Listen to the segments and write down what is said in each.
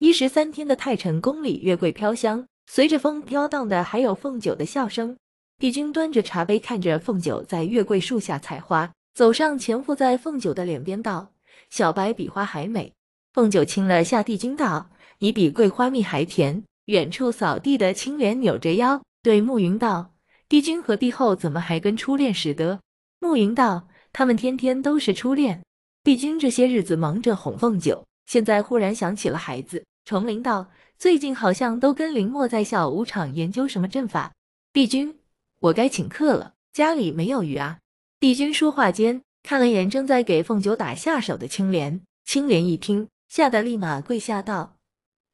一十三天的太晨宫里，月桂飘香，随着风飘荡的还有凤九的笑声。帝君端着茶杯，看着凤九在月桂树下采花，走上前伏在凤九的脸边道：“小白比花还美。”凤九亲了下帝君道：“你比桂花蜜还甜。”远处扫地的青莲扭着腰对暮云道：“帝君和帝后怎么还跟初恋似的？”暮云道：“他们天天都是初恋。”帝君这些日子忙着哄凤九，现在忽然想起了孩子。重林道，最近好像都跟林墨在小武场研究什么阵法。帝君，我该请客了。家里没有鱼啊。帝君说话间看了眼正在给凤九打下手的青莲，青莲一听，吓得立马跪下道：“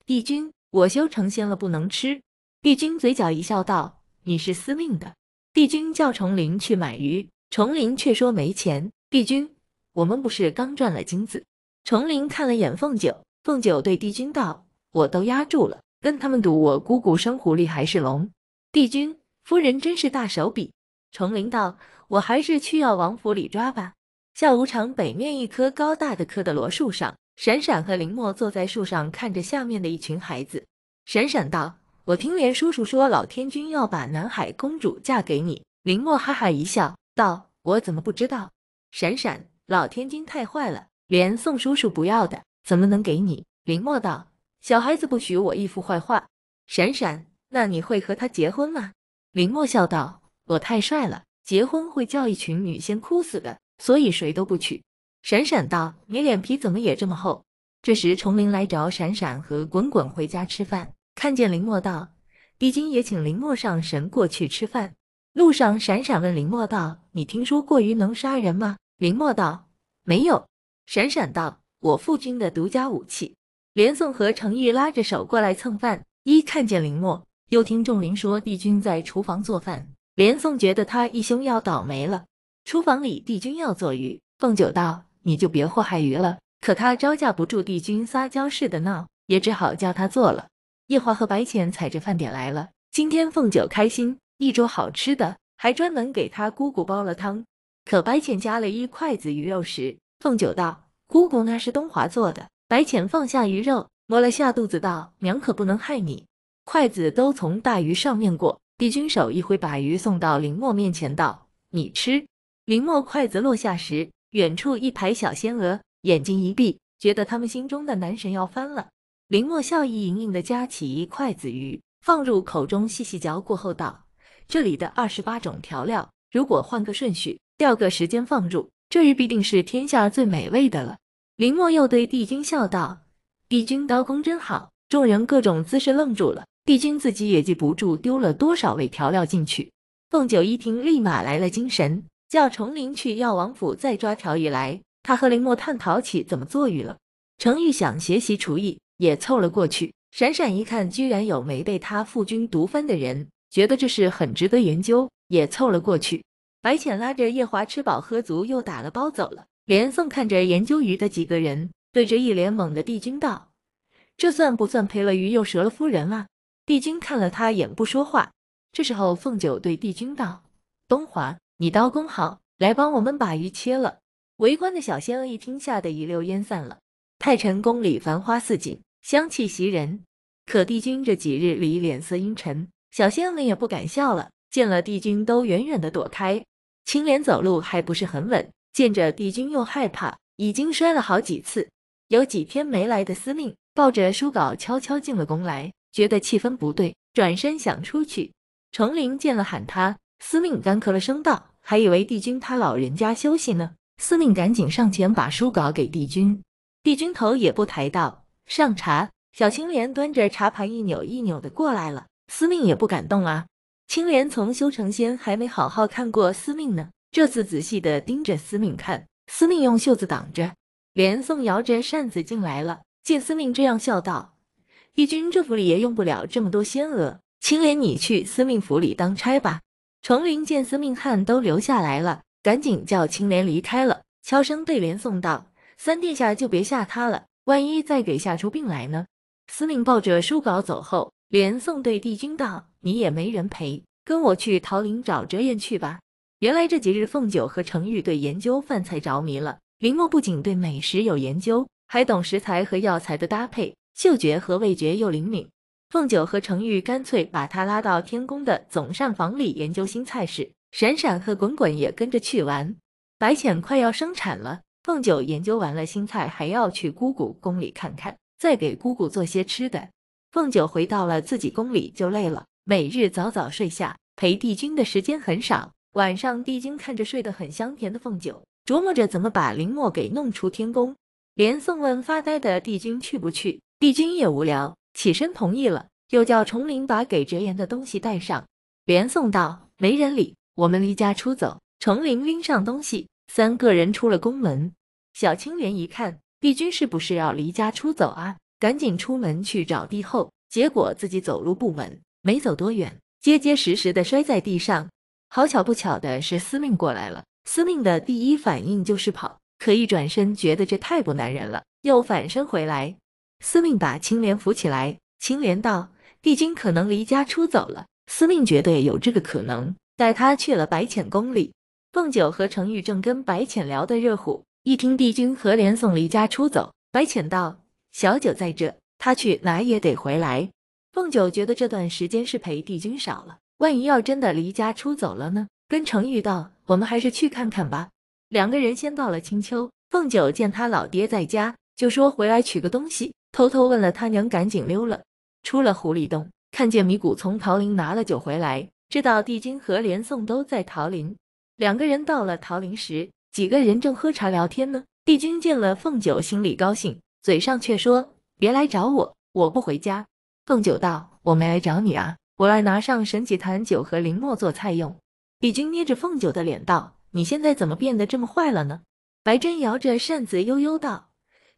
帝君，我修成仙了，不能吃。”帝君嘴角一笑道：“你是司命的。”帝君叫重林去买鱼，重林却说没钱。帝君，我们不是刚赚了金子？重林看了眼凤九，凤九对帝君道。我都压住了，跟他们赌我姑姑生狐狸还是龙。帝君夫人真是大手笔。重林道，我还是去药王府里抓吧。下午场北面一棵高大的柯德罗树上，闪闪和林墨坐在树上看着下面的一群孩子。闪闪道，我听连叔叔说老天君要把南海公主嫁给你。林墨哈哈一笑，道，我怎么不知道？闪闪，老天君太坏了，连宋叔叔不要的，怎么能给你？林墨道。小孩子不许我一副坏话，闪闪。那你会和他结婚吗？林墨笑道：“我太帅了，结婚会叫一群女仙哭死的，所以谁都不娶。”闪闪道：“你脸皮怎么也这么厚？”这时，丛林来找闪闪和滚滚回家吃饭，看见林墨道：“毕竟也请林墨上神过去吃饭。”路上，闪闪问林墨道：“你听说过鱼能杀人吗？”林墨道：“没有。”闪闪道：“我父君的独家武器。”连宋和程玉拉着手过来蹭饭，一看见林墨，又听仲林说帝君在厨房做饭，连宋觉得他义兄要倒霉了。厨房里帝君要做鱼，凤九道：“你就别祸害鱼了。”可他招架不住帝君撒娇似的闹，也只好叫他做了。夜华和白浅踩着饭点来了，今天凤九开心，一桌好吃的，还专门给他姑姑煲了汤。可白浅夹了一筷子鱼肉时，凤九道：“姑姑那是东华做的。”白浅放下鱼肉，摸了下肚子，道：“娘可不能害你。”筷子都从大鱼上面过，帝君手一挥，把鱼送到林墨面前，道：“你吃。”林墨筷子落下时，远处一排小仙娥眼睛一闭，觉得他们心中的男神要翻了。林墨笑意盈盈的夹起一筷子鱼，放入口中细细嚼过后，道：“这里的二十八种调料，如果换个顺序，调个时间放入，这鱼必定是天下最美味的了。”林墨又对帝君笑道：“帝君刀工真好。”众人各种姿势愣住了。帝君自己也记不住丢了多少味调料进去。凤九一听，立马来了精神，叫重林去药王府再抓条鱼来。他和林墨探讨起怎么做鱼了。程玉想学习厨艺，也凑了过去。闪闪一看，居然有没被他父君毒翻的人，觉得这事很值得研究，也凑了过去。白浅拉着夜华吃饱喝足，又打了包走了。连宋看着研究鱼的几个人，对着一脸懵的帝君道：“这算不算赔了鱼又折了夫人啊？”帝君看了他眼，不说话。这时候，凤九对帝君道：“东华，你刀工好，来帮我们把鱼切了。”围观的小仙娥一听，吓得一溜烟散了。太晨宫里繁花似锦，香气袭人，可帝君这几日里脸色阴沉，小仙娥们也不敢笑了，见了帝君都远远的躲开。青莲走路还不是很稳。见着帝君又害怕，已经摔了好几次，有几天没来的司命抱着书稿悄悄进了宫来，觉得气氛不对，转身想出去。程琳见了喊他，司命干咳了声道：“还以为帝君他老人家休息呢。”司命赶紧上前把书稿给帝君，帝君头也不抬道：“上茶。”小青莲端着茶盘一扭一扭的过来了，司命也不敢动啊。青莲从修成仙还没好好看过司命呢。这次仔细的盯着司命看，司命用袖子挡着。连宋摇着扇子进来了，见司命这样，笑道：“帝君这府里也用不了这么多仙娥，青莲，你去司命府里当差吧。”程云见司命汗都流下来了，赶紧叫青莲离开了，悄声对连宋道：“三殿下就别吓他了，万一再给吓出病来呢？”司命抱着书稿走后，连宋对帝君道：“你也没人陪，跟我去桃林找折燕去吧。”原来这几日，凤九和程玉对研究饭菜着迷了。林墨不仅对美食有研究，还懂食材和药材的搭配，嗅觉和味觉又灵敏。凤九和程玉干脆把他拉到天宫的总膳房里研究新菜式。闪闪和滚滚也跟着去玩。白浅快要生产了，凤九研究完了新菜，还要去姑姑宫里看看，再给姑姑做些吃的。凤九回到了自己宫里就累了，每日早早睡下，陪帝君的时间很少。晚上，帝君看着睡得很香甜的凤九，琢磨着怎么把林墨给弄出天宫。连宋问发呆的帝君去不去？帝君也无聊，起身同意了，又叫重林把给折颜的东西带上。连宋道：“没人理我们，离家出走。”重林拎上东西，三个人出了宫门。小青莲一看，帝君是不是要离家出走啊？赶紧出门去找帝后，结果自己走路不稳，没走多远，结结实实的摔在地上。好巧不巧的是，司命过来了。司命的第一反应就是跑，可一转身觉得这太不男人了，又反身回来。司命把青莲扶起来。青莲道：“帝君可能离家出走了。”司命觉得有这个可能，带他去了白浅宫里。凤九和程玉正跟白浅聊得热乎，一听帝君和莲送离家出走，白浅道：“小九在这，他去哪也得回来。”凤九觉得这段时间是陪帝君少了。万一要真的离家出走了呢？跟程玉道：“我们还是去看看吧。”两个人先到了青丘，凤九见他老爹在家，就说回来取个东西，偷偷问了他娘，赶紧溜了。出了狐狸洞，看见米谷从桃林拿了酒回来，知道帝君和连宋都在桃林。两个人到了桃林时，几个人正喝茶聊天呢。帝君见了凤九，心里高兴，嘴上却说：“别来找我，我不回家。”凤九道：“我没来找你啊。”我来拿上神几坛酒和林墨做菜用。帝君捏着凤九的脸道：“你现在怎么变得这么坏了呢？”白真摇着扇子悠悠道：“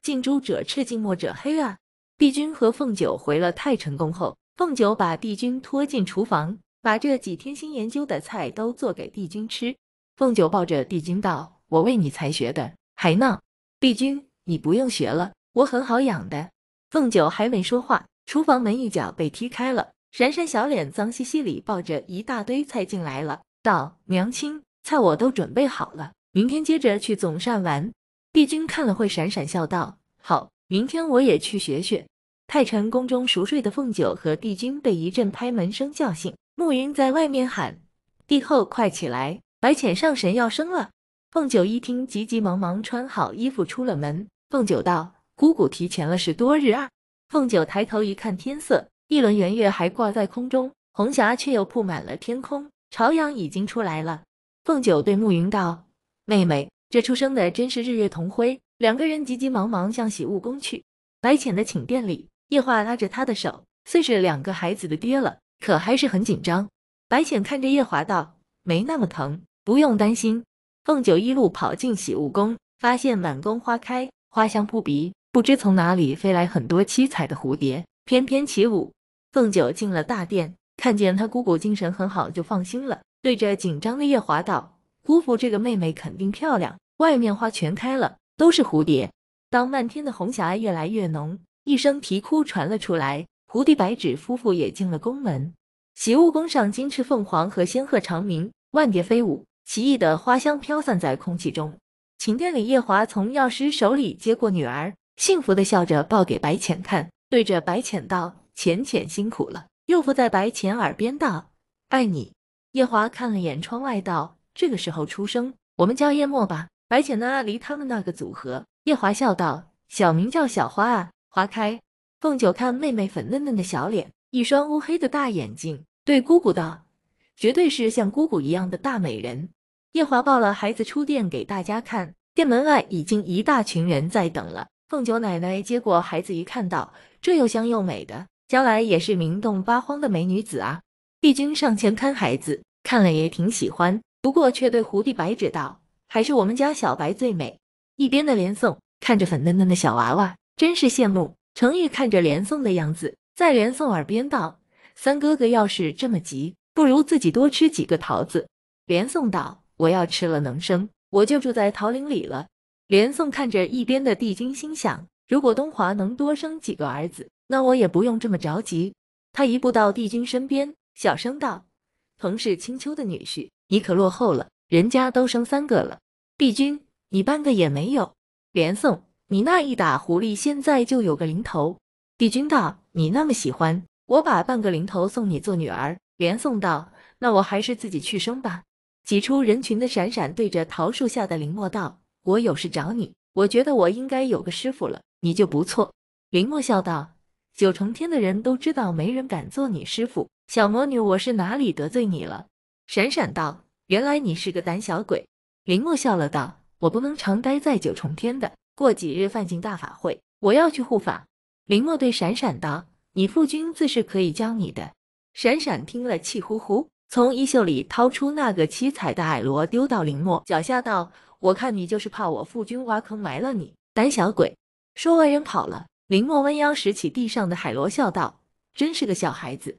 近朱者赤，近墨者黑啊。”帝君和凤九回了太晨宫后，凤九把帝君拖进厨房，把这几天新研究的菜都做给帝君吃。凤九抱着帝君道：“我为你才学的，还闹？帝君，你不用学了，我很好养的。”凤九还没说话，厨房门一脚被踢开了。闪闪小脸脏兮兮，里抱着一大堆菜进来了，道：“娘亲，菜我都准备好了，明天接着去总膳玩。”帝君看了会，闪闪笑道：“好，明天我也去学学。”太晨宫中熟睡的凤九和帝君被一阵拍门声叫醒，暮云在外面喊：“帝后，快起来，白浅上神要生了。”凤九一听，急急忙忙穿好衣服出了门。凤九道：“姑姑提前了十多日啊。”凤九抬头一看天色。一轮圆月还挂在空中，红霞却又铺满了天空。朝阳已经出来了。凤九对暮云道：“妹妹，这出生的真是日月同辉。”两个人急急忙忙向洗务宫去。白浅的寝殿里，夜华拉着他的手，虽是两个孩子的爹了，可还是很紧张。白浅看着夜华道：“没那么疼，不用担心。”凤九一路跑进洗务宫，发现满宫花开，花香扑鼻，不知从哪里飞来很多七彩的蝴蝶，翩翩起舞。凤九进了大殿，看见他姑姑精神很好，就放心了。对着紧张的夜华道：“姑父，这个妹妹肯定漂亮。外面花全开了，都是蝴蝶。”当漫天的红霞越来越浓，一声啼哭传了出来。蝴蝶白芷夫妇也进了宫门。喜雾宫上金翅凤凰和仙鹤长鸣，万蝶飞舞，奇异的花香飘散在空气中。寝殿里，夜华从药师手里接过女儿，幸福的笑着抱给白浅看，对着白浅道。浅浅辛苦了，又附在白浅耳边道：“爱你。”夜华看了眼窗外道：“这个时候出生，我们叫叶沫吧。”白浅呢，离他们那个组合。夜华笑道：“小名叫小花啊，花开。”凤九看妹妹粉嫩嫩的小脸，一双乌黑的大眼睛，对姑姑道：“绝对是像姑姑一样的大美人。”夜华抱了孩子出店给大家看，店门外已经一大群人在等了。凤九奶奶接过孩子，一看到这又香又美的。将来也是名动八荒的美女子啊！帝君上前看孩子，看了也挺喜欢，不过却对胡弟白指道：“还是我们家小白最美。”一边的连宋看着粉嫩嫩的小娃娃，真是羡慕。程昱看着连宋的样子，在连宋耳边道：“三哥哥要是这么急，不如自己多吃几个桃子。”连宋道：“我要吃了能生，我就住在桃林里了。”连宋看着一边的帝君，心想：如果东华能多生几个儿子。那我也不用这么着急。他一步到帝君身边，小声道：“同是青丘的女婿，你可落后了，人家都生三个了，帝君你半个也没有。连宋，你那一打狐狸现在就有个零头。”帝君道：“你那么喜欢，我把半个零头送你做女儿。”连宋道：“那我还是自己去生吧。”挤出人群的闪闪对着桃树下的林墨道：“我有事找你，我觉得我应该有个师傅了，你就不错。”林墨笑道。九重天的人都知道，没人敢做你师傅。小魔女，我是哪里得罪你了？闪闪道。原来你是个胆小鬼。林墨笑了道：“我不能常待在九重天的，过几日犯境大法会，我要去护法。”林墨对闪闪道：“你父君自是可以教你的。”闪闪听了，气呼呼，从衣袖里掏出那个七彩的矮螺，丢到林墨脚下道：“我看你就是怕我父君挖坑埋了你，胆小鬼！”说完，人跑了。林墨弯腰拾起地上的海螺，笑道：“真是个小孩子。”